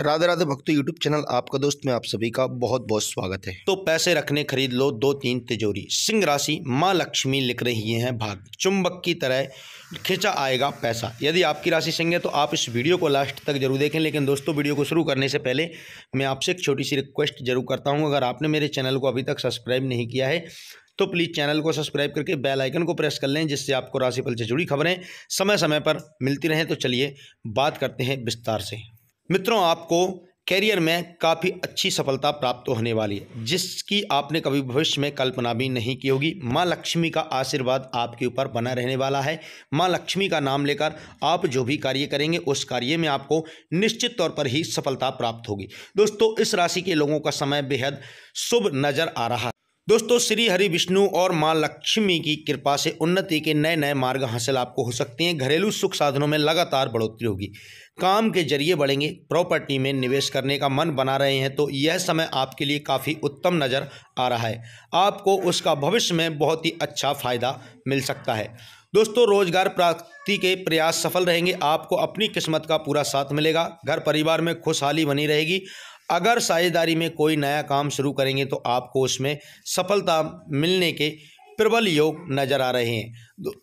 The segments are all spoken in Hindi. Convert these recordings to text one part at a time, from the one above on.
राधे राधे भक्तों यूट्यूब चैनल आपका दोस्त में आप सभी का बहुत बहुत स्वागत है तो पैसे रखने खरीद लो दो तीन तिजोरी सिंह राशि माँ लक्ष्मी लिख रही हैं भाग चुंबक की तरह खिंचा आएगा पैसा यदि आपकी राशि सिंह है तो आप इस वीडियो को लास्ट तक जरूर देखें लेकिन दोस्तों वीडियो को शुरू करने से पहले मैं आपसे एक छोटी सी रिक्वेस्ट जरूर करता हूँ अगर आपने मेरे चैनल को अभी तक सब्सक्राइब नहीं किया है तो प्लीज़ चैनल को सब्सक्राइब करके बेल आइकन को प्रेस कर लें जिससे आपको राशिफल से जुड़ी खबरें समय समय पर मिलती रहें तो चलिए बात करते हैं विस्तार से मित्रों आपको कैरियर में काफ़ी अच्छी सफलता प्राप्त होने वाली है जिसकी आपने कभी भविष्य में कल्पना भी नहीं की होगी माँ लक्ष्मी का आशीर्वाद आपके ऊपर बना रहने वाला है माँ लक्ष्मी का नाम लेकर आप जो भी कार्य करेंगे उस कार्य में आपको निश्चित तौर पर ही सफलता प्राप्त होगी दोस्तों इस राशि के लोगों का समय बेहद शुभ नज़र आ रहा है दोस्तों श्री हरि विष्णु और माँ लक्ष्मी की कृपा से उन्नति के नए नए मार्ग हासिल आपको हो सकते हैं घरेलू सुख साधनों में लगातार बढ़ोतरी होगी काम के जरिए बढ़ेंगे प्रॉपर्टी में निवेश करने का मन बना रहे हैं तो यह समय आपके लिए काफ़ी उत्तम नज़र आ रहा है आपको उसका भविष्य में बहुत ही अच्छा फ़ायदा मिल सकता है दोस्तों रोजगार प्राप्ति के प्रयास सफल रहेंगे आपको अपनी किस्मत का पूरा साथ मिलेगा घर परिवार में खुशहाली बनी रहेगी अगर साझेदारी में कोई नया काम शुरू करेंगे तो आपको उसमें सफलता मिलने के प्रबल योग नजर आ रहे हैं दो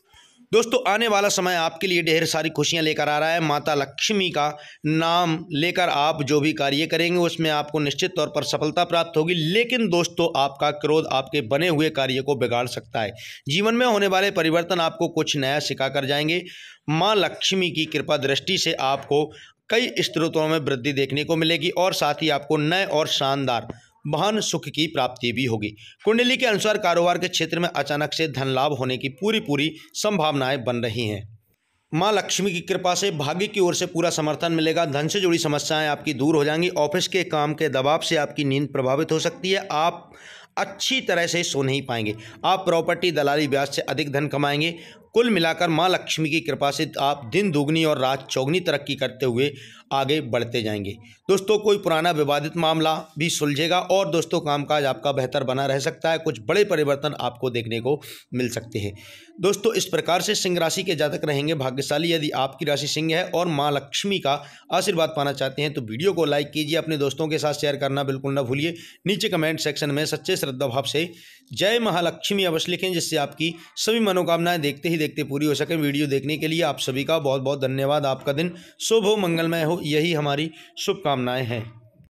दोस्तों आने वाला समय आपके लिए ढेर सारी खुशियां लेकर आ रहा है माता लक्ष्मी का नाम लेकर आप जो भी कार्य करेंगे उसमें आपको निश्चित तौर पर सफलता प्राप्त होगी लेकिन दोस्तों आपका क्रोध आपके बने हुए कार्य को बिगाड़ सकता है जीवन में होने वाले परिवर्तन आपको कुछ नया सिखा कर जाएंगे माँ लक्ष्मी की कृपा दृष्टि से आपको कई स्त्रोतों में वृद्धि देखने को मिलेगी और साथ ही आपको नए और शानदार वाहन सुख की प्राप्ति भी होगी कुंडली के अनुसार कारोबार के क्षेत्र में अचानक से धन लाभ होने की पूरी पूरी संभावनाएं बन रही हैं माँ लक्ष्मी की कृपा से भाग्य की ओर से पूरा समर्थन मिलेगा धन से जुड़ी समस्याएं आपकी दूर हो जाएंगी ऑफिस के काम के दबाव से आपकी नींद प्रभावित हो सकती है आप अच्छी तरह से सो नहीं पाएंगे आप प्रॉपर्टी दलाली ब्याज से अधिक धन कमाएंगे कुल मिलाकर माँ लक्ष्मी की कृपा से आप दिन दोगुनी और रात चौगनी तरक्की करते हुए आगे बढ़ते जाएंगे दोस्तों कोई पुराना विवादित मामला भी सुलझेगा और दोस्तों कामकाज आपका बेहतर बना रह सकता है कुछ बड़े परिवर्तन आपको देखने को मिल सकते हैं दोस्तों इस प्रकार से सिंह राशि के जातक रहेंगे भाग्यशाली यदि आपकी राशि सिंह है और माँ लक्ष्मी का आशीर्वाद पाना चाहते हैं तो वीडियो को लाइक कीजिए अपने दोस्तों के साथ शेयर करना बिल्कुल ना भूलिए नीचे कमेंट सेक्शन में सच्चे श्रद्धा भाव से जय महालक्ष्मी अवश्य लिखें जिससे आपकी सभी मनोकामनाएं देखते ही देखते पूरी हो सके वीडियो देखने के लिए आप सभी का बहुत बहुत धन्यवाद आपका दिन शुभ हो मंगलमय हो यही हमारी शुभकामनाएँ हैं